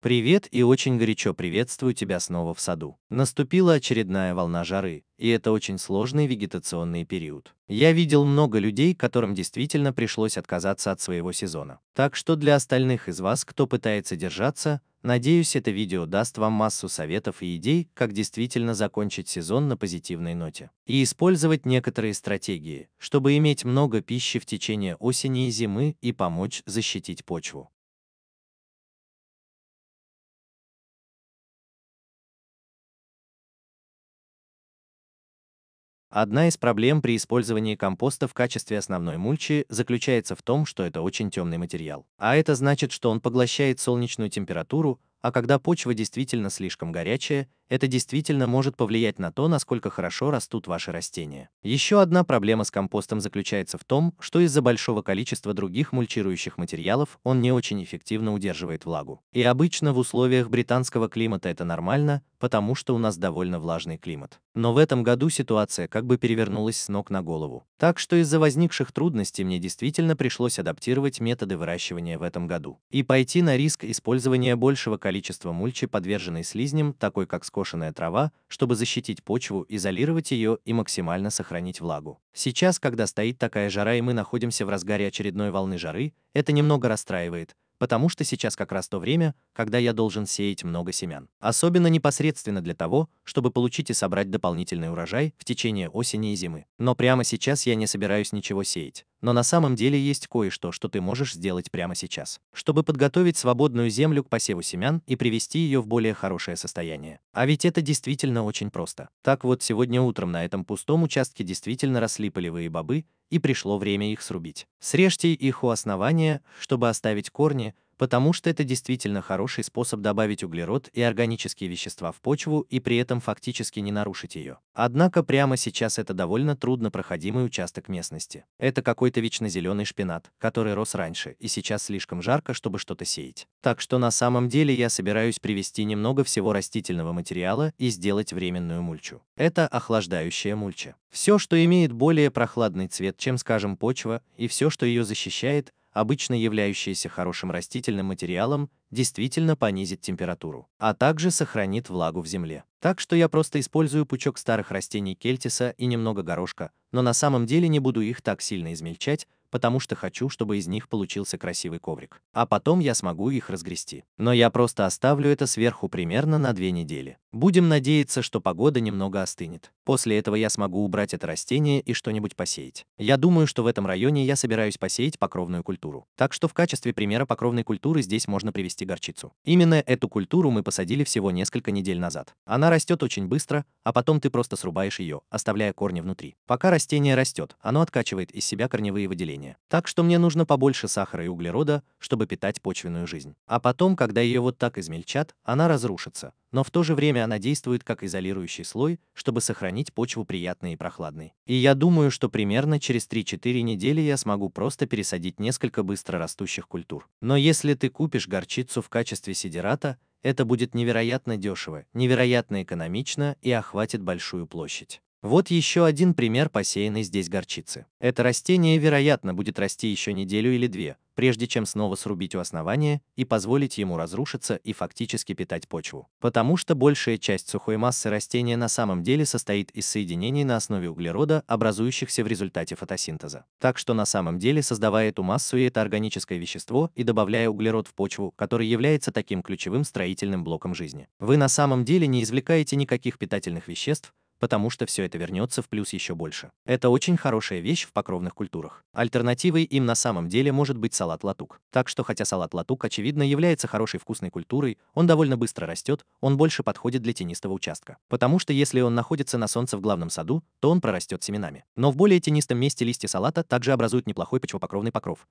Привет и очень горячо приветствую тебя снова в саду. Наступила очередная волна жары, и это очень сложный вегетационный период. Я видел много людей, которым действительно пришлось отказаться от своего сезона. Так что для остальных из вас, кто пытается держаться, надеюсь, это видео даст вам массу советов и идей, как действительно закончить сезон на позитивной ноте. И использовать некоторые стратегии, чтобы иметь много пищи в течение осени и зимы и помочь защитить почву. Одна из проблем при использовании компоста в качестве основной мульчи заключается в том, что это очень темный материал. А это значит, что он поглощает солнечную температуру, а когда почва действительно слишком горячая, это действительно может повлиять на то, насколько хорошо растут ваши растения. Еще одна проблема с компостом заключается в том, что из-за большого количества других мульчирующих материалов он не очень эффективно удерживает влагу. И обычно в условиях британского климата это нормально, потому что у нас довольно влажный климат. Но в этом году ситуация как бы перевернулась с ног на голову. Так что из-за возникших трудностей мне действительно пришлось адаптировать методы выращивания в этом году. И пойти на риск использования большего количества мульчи, подверженной слизням, такой как скорость скошенная трава, чтобы защитить почву, изолировать ее и максимально сохранить влагу. Сейчас, когда стоит такая жара и мы находимся в разгаре очередной волны жары, это немного расстраивает, потому что сейчас как раз то время, когда я должен сеять много семян. Особенно непосредственно для того, чтобы получить и собрать дополнительный урожай в течение осени и зимы. Но прямо сейчас я не собираюсь ничего сеять. Но на самом деле есть кое-что, что ты можешь сделать прямо сейчас, чтобы подготовить свободную землю к посеву семян и привести ее в более хорошее состояние. А ведь это действительно очень просто. Так вот, сегодня утром на этом пустом участке действительно росли полевые бобы, и пришло время их срубить. Срежьте их у основания, чтобы оставить корни, потому что это действительно хороший способ добавить углерод и органические вещества в почву и при этом фактически не нарушить ее. Однако прямо сейчас это довольно труднопроходимый участок местности. Это какой-то вечно зеленый шпинат, который рос раньше, и сейчас слишком жарко, чтобы что-то сеять. Так что на самом деле я собираюсь привести немного всего растительного материала и сделать временную мульчу. Это охлаждающая мульча. Все, что имеет более прохладный цвет, чем, скажем, почва, и все, что ее защищает, обычно являющаяся хорошим растительным материалом, действительно понизит температуру, а также сохранит влагу в земле. Так что я просто использую пучок старых растений кельтиса и немного горошка, но на самом деле не буду их так сильно измельчать, потому что хочу, чтобы из них получился красивый коврик. А потом я смогу их разгрести. Но я просто оставлю это сверху примерно на две недели. Будем надеяться, что погода немного остынет. После этого я смогу убрать это растение и что-нибудь посеять. Я думаю, что в этом районе я собираюсь посеять покровную культуру. Так что в качестве примера покровной культуры здесь можно привести горчицу. Именно эту культуру мы посадили всего несколько недель назад. Она растет очень быстро, а потом ты просто срубаешь ее, оставляя корни внутри. Пока растение растет, оно откачивает из себя корневые выделения. Так что мне нужно побольше сахара и углерода, чтобы питать почвенную жизнь. А потом, когда ее вот так измельчат, она разрушится но в то же время она действует как изолирующий слой, чтобы сохранить почву приятной и прохладной. И я думаю, что примерно через 3-4 недели я смогу просто пересадить несколько быстро растущих культур. Но если ты купишь горчицу в качестве сидерата, это будет невероятно дешево, невероятно экономично и охватит большую площадь. Вот еще один пример посеянной здесь горчицы. Это растение, вероятно, будет расти еще неделю или две, прежде чем снова срубить у основания и позволить ему разрушиться и фактически питать почву. Потому что большая часть сухой массы растения на самом деле состоит из соединений на основе углерода, образующихся в результате фотосинтеза. Так что на самом деле создавая эту массу и это органическое вещество и добавляя углерод в почву, который является таким ключевым строительным блоком жизни. Вы на самом деле не извлекаете никаких питательных веществ, потому что все это вернется в плюс еще больше. Это очень хорошая вещь в покровных культурах. Альтернативой им на самом деле может быть салат-латук. Так что хотя салат-латук, очевидно, является хорошей вкусной культурой, он довольно быстро растет, он больше подходит для тенистого участка. Потому что если он находится на солнце в главном саду, то он прорастет семенами. Но в более тенистом месте листья салата также образуют неплохой почвопокровный покров,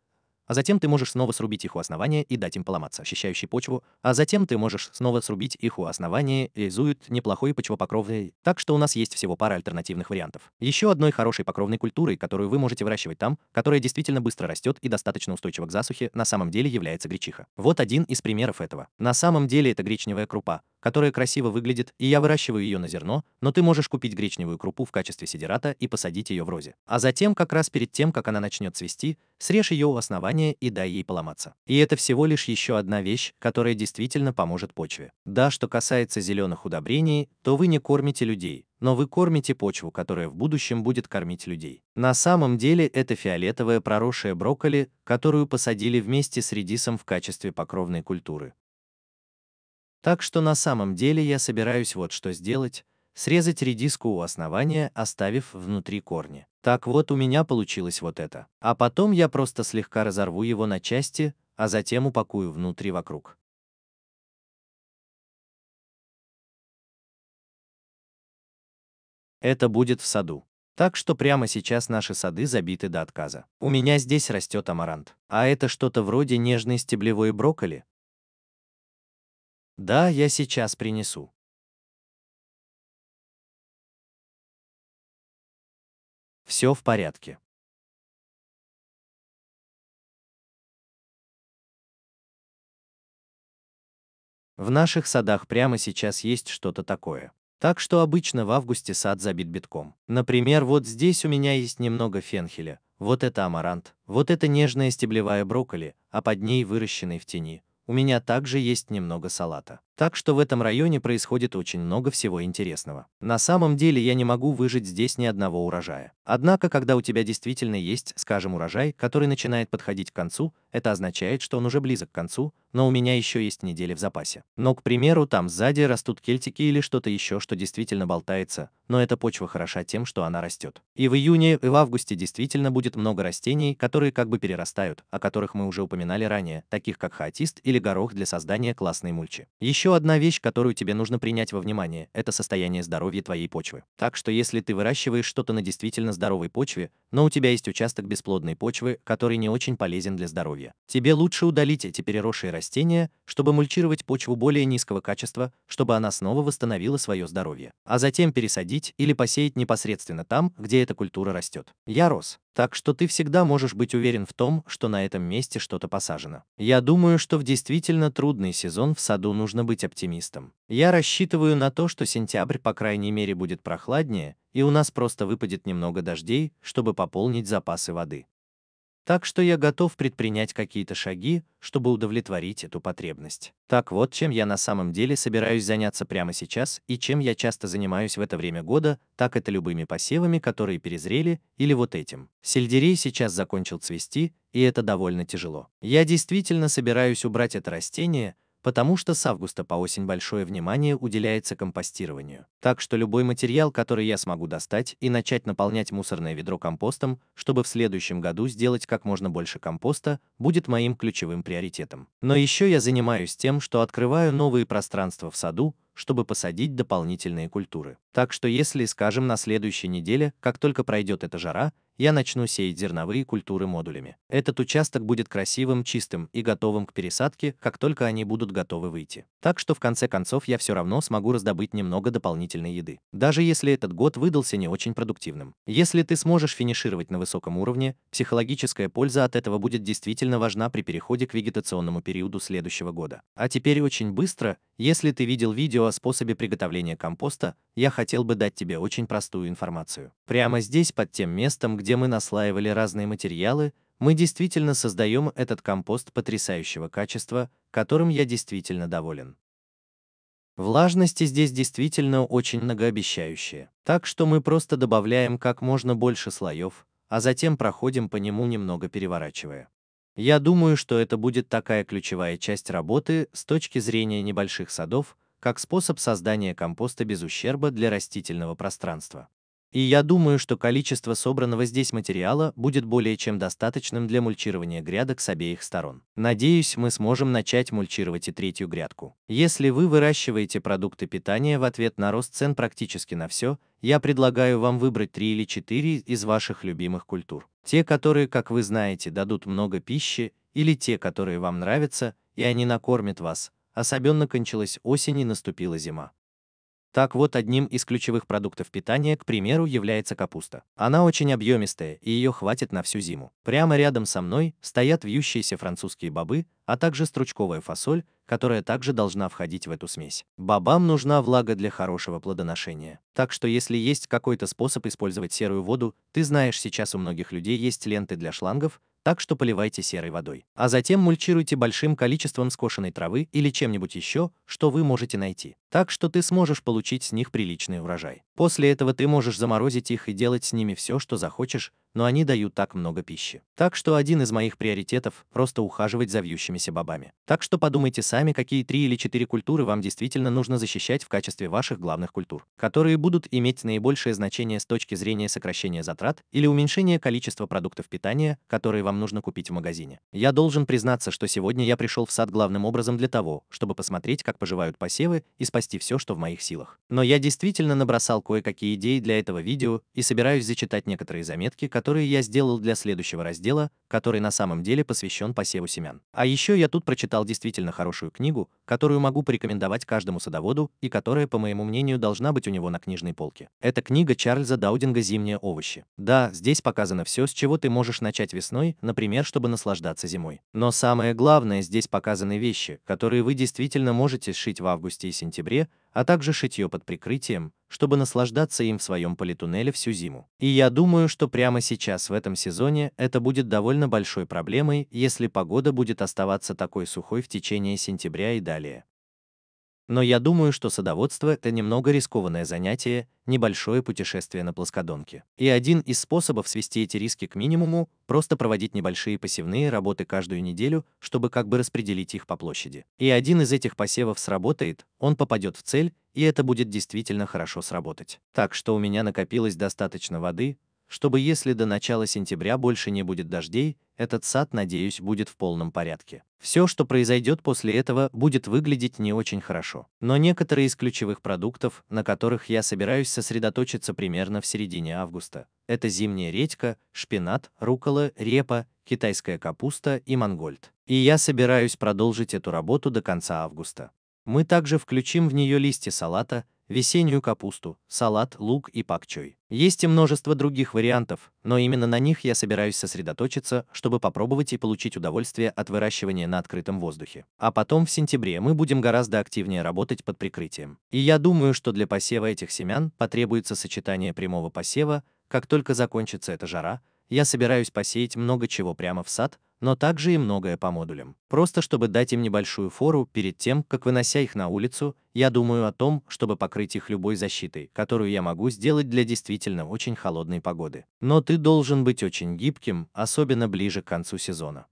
а затем ты можешь снова срубить их у основания и дать им поломаться, ощущающий почву, а затем ты можешь снова срубить их у основания, реализуют неплохой почвопокровный, так что у нас есть всего пара альтернативных вариантов. Еще одной хорошей покровной культурой, которую вы можете выращивать там, которая действительно быстро растет и достаточно устойчива к засухе, на самом деле является гречиха. Вот один из примеров этого. На самом деле это гречневая крупа, которая красиво выглядит, и я выращиваю ее на зерно, но ты можешь купить гречневую крупу в качестве сидерата и посадить ее в розе. А затем, как раз перед тем, как она начнет цвести, срежь ее у основания и дай ей поломаться. И это всего лишь еще одна вещь, которая действительно поможет почве. Да, что касается зеленых удобрений, то вы не кормите людей, но вы кормите почву, которая в будущем будет кормить людей. На самом деле это фиолетовая проросшая брокколи, которую посадили вместе с редисом в качестве покровной культуры. Так что на самом деле я собираюсь вот что сделать, срезать редиску у основания, оставив внутри корни. Так вот у меня получилось вот это. А потом я просто слегка разорву его на части, а затем упакую внутри вокруг. Это будет в саду. Так что прямо сейчас наши сады забиты до отказа. У меня здесь растет амарант. А это что-то вроде нежной стеблевой брокколи, да, я сейчас принесу. Все в порядке. В наших садах прямо сейчас есть что-то такое. Так что обычно в августе сад забит битком. Например, вот здесь у меня есть немного фенхеля, вот это амарант, вот это нежная стеблевая брокколи, а под ней выращенный в тени, у меня также есть немного салата. Так что в этом районе происходит очень много всего интересного. На самом деле я не могу выжить здесь ни одного урожая. Однако, когда у тебя действительно есть, скажем, урожай, который начинает подходить к концу, это означает, что он уже близок к концу, но у меня еще есть недели в запасе. Но, к примеру, там сзади растут кельтики или что-то еще, что действительно болтается, но эта почва хороша тем, что она растет. И в июне, и в августе действительно будет много растений, которые как бы перерастают, о которых мы уже упоминали ранее, таких как хаотист или горох для создания классной мульчи. Еще еще одна вещь, которую тебе нужно принять во внимание, это состояние здоровья твоей почвы. Так что если ты выращиваешь что-то на действительно здоровой почве, но у тебя есть участок бесплодной почвы, который не очень полезен для здоровья, тебе лучше удалить эти переросшие растения, чтобы мульчировать почву более низкого качества, чтобы она снова восстановила свое здоровье, а затем пересадить или посеять непосредственно там, где эта культура растет. Я рос. Так что ты всегда можешь быть уверен в том, что на этом месте что-то посажено. Я думаю, что в действительно трудный сезон в саду нужно быть оптимистом. Я рассчитываю на то, что сентябрь по крайней мере будет прохладнее, и у нас просто выпадет немного дождей, чтобы пополнить запасы воды. Так что я готов предпринять какие-то шаги, чтобы удовлетворить эту потребность. Так вот, чем я на самом деле собираюсь заняться прямо сейчас и чем я часто занимаюсь в это время года, так это любыми посевами, которые перезрели, или вот этим. Сельдерей сейчас закончил цвести, и это довольно тяжело. Я действительно собираюсь убрать это растение, потому что с августа по осень большое внимание уделяется компостированию. Так что любой материал, который я смогу достать и начать наполнять мусорное ведро компостом, чтобы в следующем году сделать как можно больше компоста, будет моим ключевым приоритетом. Но еще я занимаюсь тем, что открываю новые пространства в саду, чтобы посадить дополнительные культуры. Так что если, скажем, на следующей неделе, как только пройдет эта жара, я начну сеять зерновые культуры модулями. Этот участок будет красивым, чистым и готовым к пересадке, как только они будут готовы выйти. Так что в конце концов я все равно смогу раздобыть немного дополнительной еды, даже если этот год выдался не очень продуктивным. Если ты сможешь финишировать на высоком уровне, психологическая польза от этого будет действительно важна при переходе к вегетационному периоду следующего года. А теперь очень быстро, если ты видел видео о способе приготовления компоста, я хотел бы дать тебе очень простую информацию. Прямо здесь под тем местом, где где мы наслаивали разные материалы, мы действительно создаем этот компост потрясающего качества, которым я действительно доволен. Влажности здесь действительно очень многообещающие, так что мы просто добавляем как можно больше слоев, а затем проходим по нему немного переворачивая. Я думаю, что это будет такая ключевая часть работы с точки зрения небольших садов, как способ создания компоста без ущерба для растительного пространства. И я думаю, что количество собранного здесь материала будет более чем достаточным для мульчирования грядок с обеих сторон. Надеюсь, мы сможем начать мульчировать и третью грядку. Если вы выращиваете продукты питания в ответ на рост цен практически на все, я предлагаю вам выбрать три или четыре из ваших любимых культур. Те, которые, как вы знаете, дадут много пищи, или те, которые вам нравятся, и они накормят вас. Особенно кончилась осень и наступила зима. Так вот, одним из ключевых продуктов питания, к примеру, является капуста. Она очень объемистая, и ее хватит на всю зиму. Прямо рядом со мной стоят вьющиеся французские бобы, а также стручковая фасоль, которая также должна входить в эту смесь. Бобам нужна влага для хорошего плодоношения. Так что если есть какой-то способ использовать серую воду, ты знаешь, сейчас у многих людей есть ленты для шлангов, так что поливайте серой водой. А затем мульчируйте большим количеством скошенной травы или чем-нибудь еще, что вы можете найти так что ты сможешь получить с них приличный урожай. После этого ты можешь заморозить их и делать с ними все, что захочешь, но они дают так много пищи. Так что один из моих приоритетов – просто ухаживать за вьющимися бобами. Так что подумайте сами, какие три или четыре культуры вам действительно нужно защищать в качестве ваших главных культур, которые будут иметь наибольшее значение с точки зрения сокращения затрат или уменьшения количества продуктов питания, которые вам нужно купить в магазине. Я должен признаться, что сегодня я пришел в сад главным образом для того, чтобы посмотреть, как поживают посевы и спасти все, что в моих силах. Но я действительно набросал кое-какие идеи для этого видео и собираюсь зачитать некоторые заметки, которые я сделал для следующего раздела, который на самом деле посвящен посеву семян. А еще я тут прочитал действительно хорошую книгу, которую могу порекомендовать каждому садоводу и которая, по моему мнению, должна быть у него на книжной полке. Это книга Чарльза Даудинга «Зимние овощи». Да, здесь показано все, с чего ты можешь начать весной, например, чтобы наслаждаться зимой. Но самое главное, здесь показаны вещи, которые вы действительно можете сшить в августе и сентябре сентябре, а также шитье под прикрытием, чтобы наслаждаться им в своем политуннеле всю зиму. И я думаю, что прямо сейчас в этом сезоне это будет довольно большой проблемой, если погода будет оставаться такой сухой в течение сентября и далее. Но я думаю, что садоводство – это немного рискованное занятие, небольшое путешествие на плоскодонке. И один из способов свести эти риски к минимуму – просто проводить небольшие посевные работы каждую неделю, чтобы как бы распределить их по площади. И один из этих посевов сработает, он попадет в цель, и это будет действительно хорошо сработать. Так что у меня накопилось достаточно воды, чтобы если до начала сентября больше не будет дождей, этот сад, надеюсь, будет в полном порядке. Все, что произойдет после этого, будет выглядеть не очень хорошо. Но некоторые из ключевых продуктов, на которых я собираюсь сосредоточиться примерно в середине августа, это зимняя редька, шпинат, рукола, репа, китайская капуста и мангольд. И я собираюсь продолжить эту работу до конца августа. Мы также включим в нее листья салата, весеннюю капусту, салат, лук и пакчой. Есть и множество других вариантов, но именно на них я собираюсь сосредоточиться, чтобы попробовать и получить удовольствие от выращивания на открытом воздухе. А потом в сентябре мы будем гораздо активнее работать под прикрытием. И я думаю, что для посева этих семян потребуется сочетание прямого посева, как только закончится эта жара, я собираюсь посеять много чего прямо в сад, но также и многое по модулям. Просто чтобы дать им небольшую фору перед тем, как вынося их на улицу, я думаю о том, чтобы покрыть их любой защитой, которую я могу сделать для действительно очень холодной погоды. Но ты должен быть очень гибким, особенно ближе к концу сезона.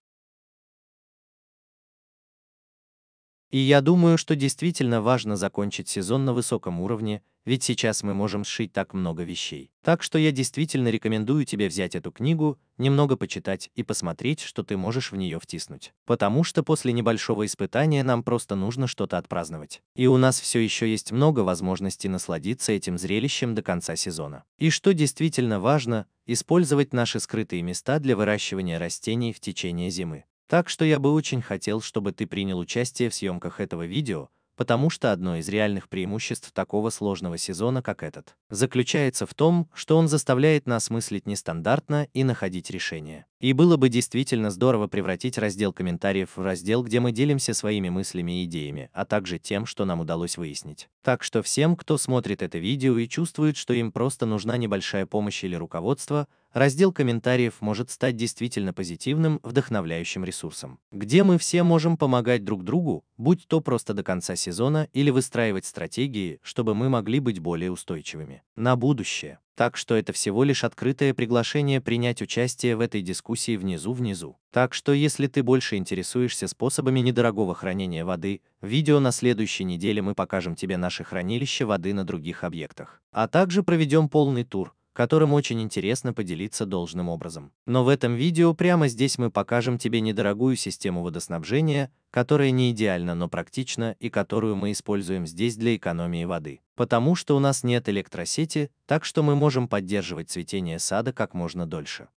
И я думаю, что действительно важно закончить сезон на высоком уровне, ведь сейчас мы можем сшить так много вещей. Так что я действительно рекомендую тебе взять эту книгу, немного почитать и посмотреть, что ты можешь в нее втиснуть. Потому что после небольшого испытания нам просто нужно что-то отпраздновать. И у нас все еще есть много возможностей насладиться этим зрелищем до конца сезона. И что действительно важно, использовать наши скрытые места для выращивания растений в течение зимы. Так что я бы очень хотел, чтобы ты принял участие в съемках этого видео, потому что одно из реальных преимуществ такого сложного сезона, как этот, заключается в том, что он заставляет нас мыслить нестандартно и находить решения. И было бы действительно здорово превратить раздел комментариев в раздел, где мы делимся своими мыслями и идеями, а также тем, что нам удалось выяснить. Так что всем, кто смотрит это видео и чувствует, что им просто нужна небольшая помощь или руководство, раздел комментариев может стать действительно позитивным, вдохновляющим ресурсом, где мы все можем помогать друг другу, будь то просто до конца сезона или выстраивать стратегии, чтобы мы могли быть более устойчивыми на будущее. Так что это всего лишь открытое приглашение принять участие в этой дискуссии внизу-внизу. Так что если ты больше интересуешься способами недорогого хранения воды, видео на следующей неделе мы покажем тебе наше хранилище воды на других объектах. А также проведем полный тур, которым очень интересно поделиться должным образом. Но в этом видео прямо здесь мы покажем тебе недорогую систему водоснабжения, которая не идеальна, но практична и которую мы используем здесь для экономии воды. Потому что у нас нет электросети, так что мы можем поддерживать цветение сада как можно дольше.